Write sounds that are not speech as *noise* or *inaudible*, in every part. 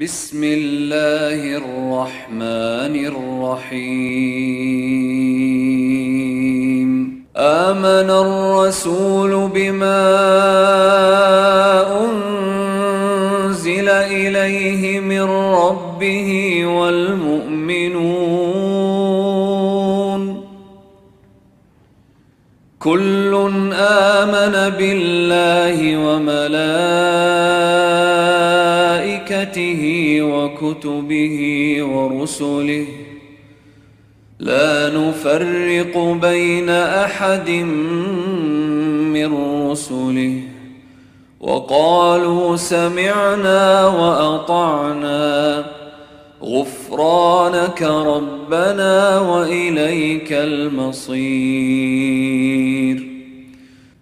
بسم الله الرحمن الرحيم آمن الرسول بما أنزل إليه من ربه والمؤمنون كل آمن بالله وملائكته وكتبه ورسله لا نفرق بين احد من رسله وقالوا سمعنا واطعنا غفرانك ربنا واليك المصير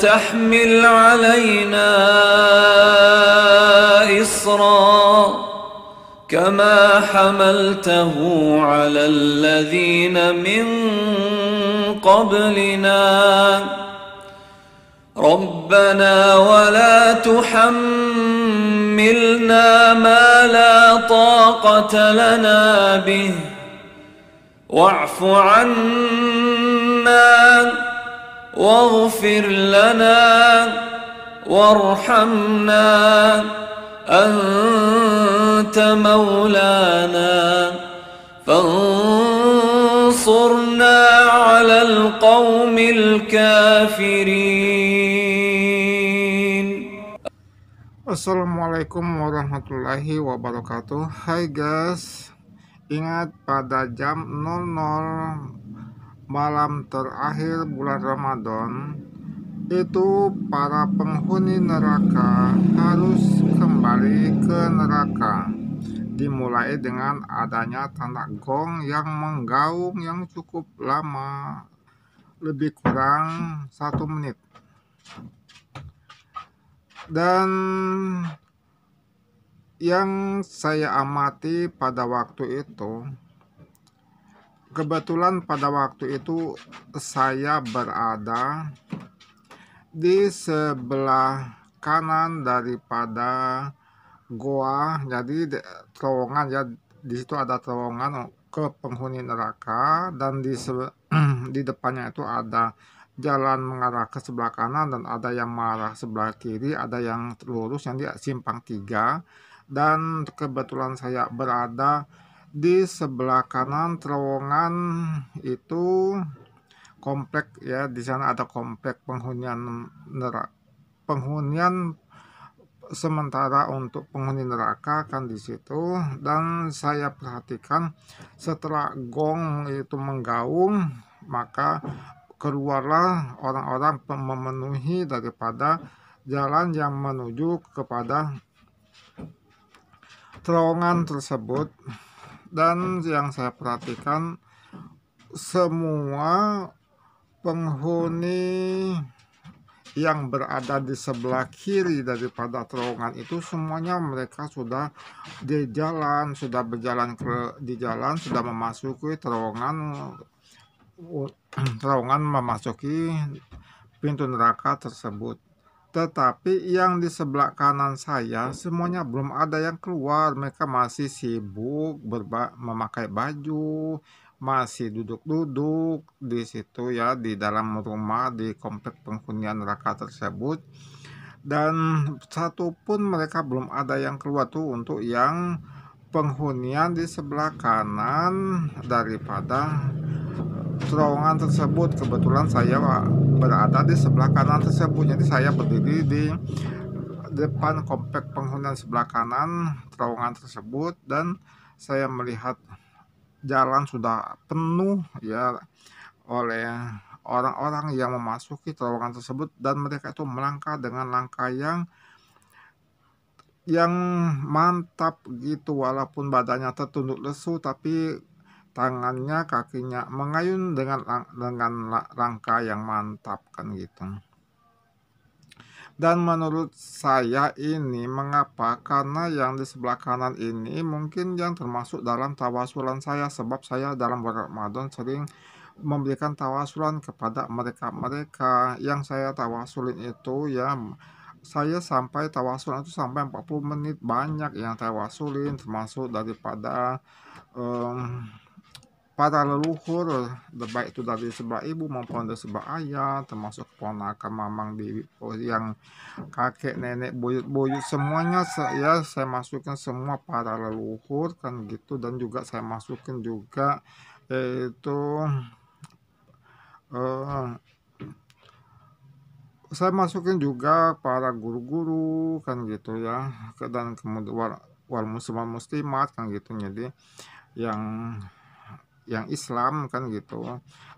تحمل علينا إصرا كما حملته على الذين من قبلنا ربنا ولا تحملنا ما لا طاقة لنا به واعف عنا واغفر لنا وارحمنا أنت مولانا فانصرنا على القوم الكافرين السلام عليكم ورحمة الله وبركاته هاي جاس ingat pada jam 00 malam terakhir bulan Ramadan itu para penghuni neraka harus kembali ke neraka dimulai dengan adanya tanda gong yang menggaung yang cukup lama lebih kurang satu menit dan yang saya amati pada waktu itu Kebetulan pada waktu itu saya berada di sebelah kanan daripada goa. Jadi terowongan ya di situ ada terowongan ke penghuni neraka dan di *clears throat* di depannya itu ada jalan mengarah ke sebelah kanan dan ada yang mengarah sebelah kiri, ada yang lurus yang di simpang tiga dan kebetulan saya berada di sebelah kanan terowongan itu komplek ya di sana ada komplek penghunian neraka penghunian sementara untuk penghuni neraka kan di situ dan saya perhatikan setelah gong itu menggaung maka keluarlah orang-orang memenuhi daripada jalan yang menuju kepada terowongan tersebut dan yang saya perhatikan semua penghuni yang berada di sebelah kiri daripada terowongan itu semuanya mereka sudah di jalan sudah berjalan ke di jalan sudah memasuki terowongan terowongan memasuki pintu neraka tersebut tetapi yang di sebelah kanan saya semuanya belum ada yang keluar. Mereka masih sibuk memakai baju, masih duduk-duduk di situ ya di dalam rumah di komplek penghunian neraka tersebut. Dan satu pun mereka belum ada yang keluar tuh untuk yang penghunian di sebelah kanan daripada terowongan tersebut kebetulan saya berada di sebelah kanan tersebut jadi saya berdiri di depan komplek penghunian sebelah kanan terowongan tersebut dan saya melihat jalan sudah penuh ya oleh orang-orang yang memasuki terowongan tersebut dan mereka itu melangkah dengan langkah yang yang mantap gitu walaupun badannya tertunduk lesu tapi tangannya kakinya mengayun dengan dengan rangka yang mantap kan gitu dan menurut saya ini mengapa karena yang di sebelah kanan ini mungkin yang termasuk dalam tawasulan saya sebab saya dalam berkat Ramadan sering memberikan tawasulan kepada mereka-mereka yang saya tawasulin itu ya saya sampai tawasulan itu sampai 40 menit banyak yang tawasulin termasuk daripada um, Para leluhur, baik itu dari sebab ibu maupun dari sebab ayah, termasuk ponakan, mamang, bibi, yang kakek, nenek, buyut-buyut, semuanya saya saya masukkan semua para leluhur kan gitu dan juga saya masukkan juga yaitu uh, saya masukkan juga para guru-guru kan gitu ya dan kemudian wal, wal muslimat kan gitu jadi yang yang Islam kan gitu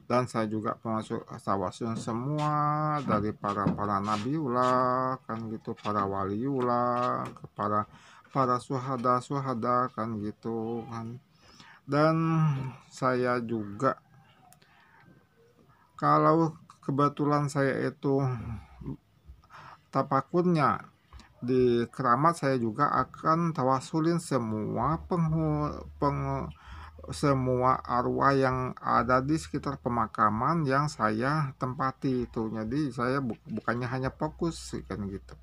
dan saya juga termasuk tawasun semua dari para para nabiullah kan gitu para waliullah kepada para suhada suhada kan gitu kan dan saya juga kalau kebetulan saya itu tapakunnya di keramat saya juga akan tawasulin semua penghu, penghu semua arwah yang ada di sekitar pemakaman yang saya tempati itu jadi saya bukannya hanya fokus kan gitu